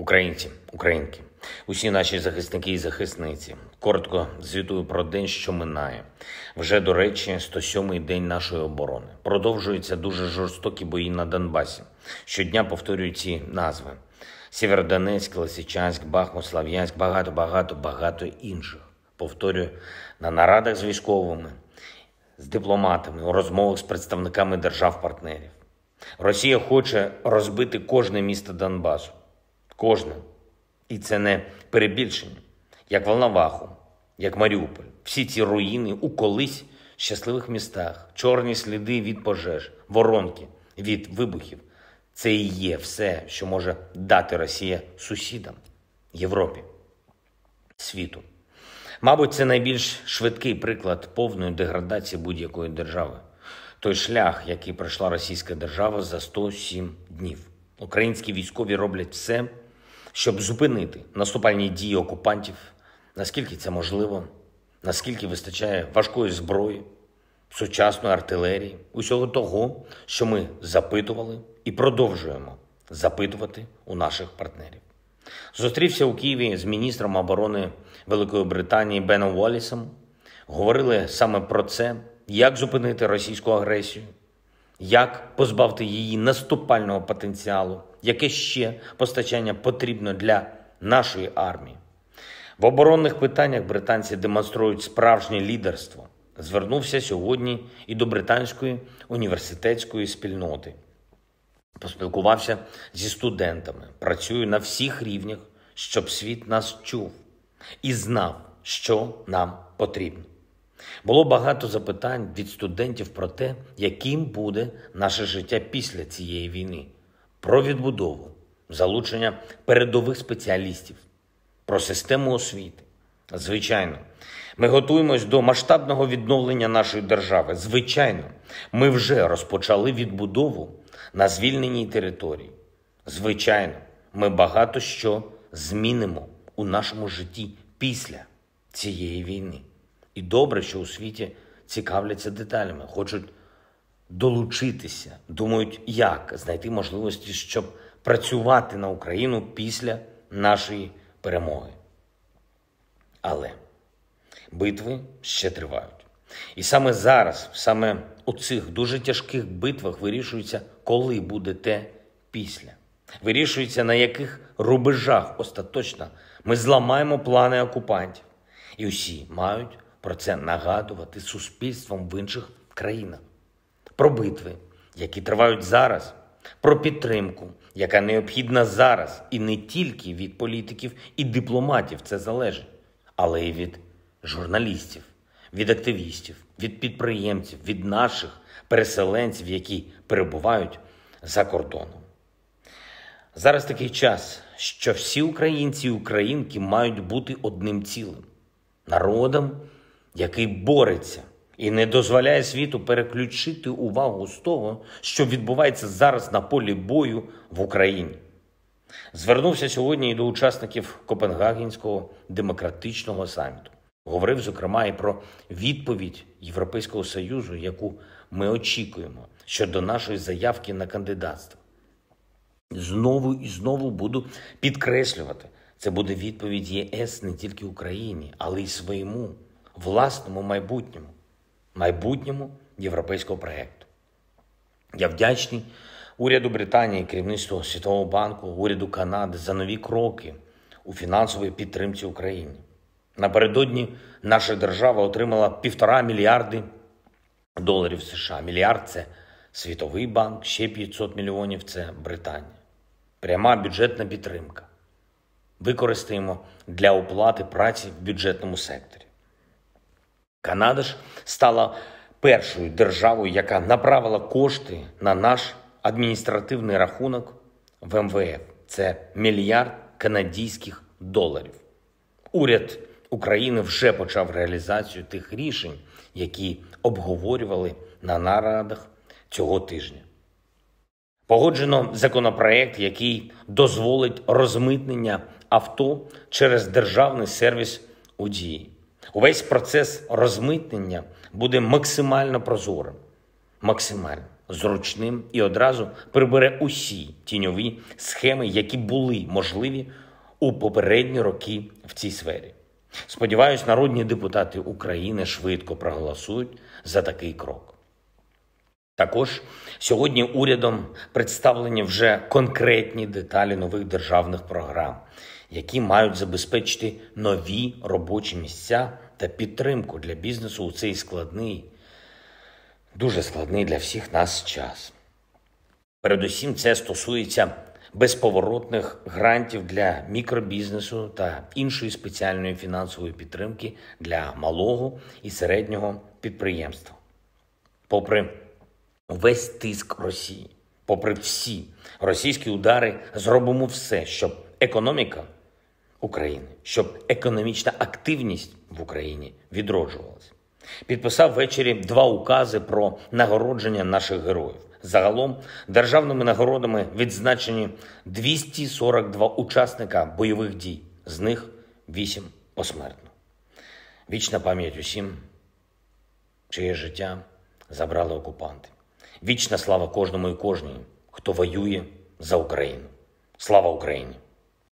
Українці, українки, усі наші захисники і захисниці. Коротко звітую про день, що минає. Вже до речі, 107-й день нашої оборони. Продовжуються дуже жорстокі бої на Донбасі. Щодня повторюю ці назви: Сєвєродонецьк, Лисичанськ, Бахмут, Слав'янськ, багато, багато, багато інших. Повторюю на нарадах з військовими, з дипломатами, у розмовах з представниками держав-партнерів. Росія хоче розбити кожне місто Донбасу. Кожна. І це не перебільшення, як Волноваху, як Маріуполь. Всі ці руїни у колись щасливих містах, чорні сліди від пожеж, воронки від вибухів. Це і є все, що може дати Росія сусідам Європі, світу. Мабуть, це найбільш швидкий приклад повної деградації будь-якої держави. Той шлях, який пройшла російська держава за 107 днів. Українські військові роблять все щоб зупинити наступальні дії окупантів, наскільки це можливо, наскільки вистачає важкої зброї, сучасної артилерії, усього того, що ми запитували і продовжуємо запитувати у наших партнерів. Зустрівся у Києві з міністром оборони Великої Британії Беном Уоллісом. Говорили саме про це, як зупинити російську агресію, як позбавити її наступального потенціалу, яке ще постачання потрібно для нашої армії. В оборонних питаннях британці демонструють справжнє лідерство. Звернувся сьогодні і до британської університетської спільноти. Поспілкувався зі студентами, працюю на всіх рівнях, щоб світ нас чув і знав, що нам потрібно. Було багато запитань від студентів про те, яким буде наше життя після цієї війни про відбудову, залучення передових спеціалістів, про систему освіти. Звичайно, ми готуємось до масштабного відновлення нашої держави. Звичайно, ми вже розпочали відбудову на звільненій території. Звичайно, ми багато що змінимо у нашому житті після цієї війни. І добре, що у світі цікавляться деталями, хочуть долучитися, думають, як знайти можливості, щоб працювати на Україну після нашої перемоги. Але битви ще тривають. І саме зараз, саме у цих дуже тяжких битвах вирішується, коли буде те після. Вирішується, на яких рубежах остаточно ми зламаємо плани окупантів. І усі мають про це нагадувати суспільством в інших країнах про битви, які тривають зараз, про підтримку, яка необхідна зараз, і не тільки від політиків і дипломатів це залежить, але й від журналістів, від активістів, від підприємців, від наших переселенців, які перебувають за кордоном. Зараз такий час, що всі українці і українки мають бути одним цілим народом, який бореться і не дозволяє світу переключити увагу з того, що відбувається зараз на полі бою в Україні. Звернувся сьогодні і до учасників Копенгагенського демократичного саміту. Говорив, зокрема, і про відповідь Європейського Союзу, яку ми очікуємо щодо нашої заявки на кандидатство. Знову і знову буду підкреслювати, це буде відповідь ЄС не тільки Україні, але й своєму власному майбутньому майбутньому європейського проєкту. Я вдячний уряду Британії, керівництву Світового банку, уряду Канади за нові кроки у фінансовій підтримці України. Напередодні наша держава отримала півтора мільярди доларів США. Мільярд це Світовий банк, ще 500 мільйонів це Британія. Пряма бюджетна підтримка. Використаємо для оплати праці в бюджетному секторі. Канада ж стала першою державою, яка направила кошти на наш адміністративний рахунок в МВФ. Це мільярд канадійських доларів. Уряд України вже почав реалізацію тих рішень, які обговорювали на нарадах цього тижня. Погоджено законопроект, який дозволить розмитнення авто через державний сервіс у дії. Увесь процес розмитнення буде максимально прозорим, максимально зручним і одразу прибере усі тіньові схеми, які були можливі у попередні роки в цій сфері. Сподіваюсь, народні депутати України швидко проголосують за такий крок. Також сьогодні урядом представлені вже конкретні деталі нових державних програм, які мають забезпечити нові робочі місця та підтримку для бізнесу у цей складний, дуже складний для всіх нас час. Передусім, це стосується безповоротних грантів для мікробізнесу та іншої спеціальної фінансової підтримки для малого і середнього підприємства. Попри весь тиск Росії, попри всі російські удари, зробимо все, щоб економіка України, щоб економічна активність в Україні відроджувалася. Підписав ввечері два укази про нагородження наших героїв. Загалом державними нагородами відзначені 242 учасника бойових дій, з них 8 посмертно. Вічна пам'ять усім, чиє життя забрали окупанти. Вічна слава кожному і кожній, хто воює за Україну. Слава Україні!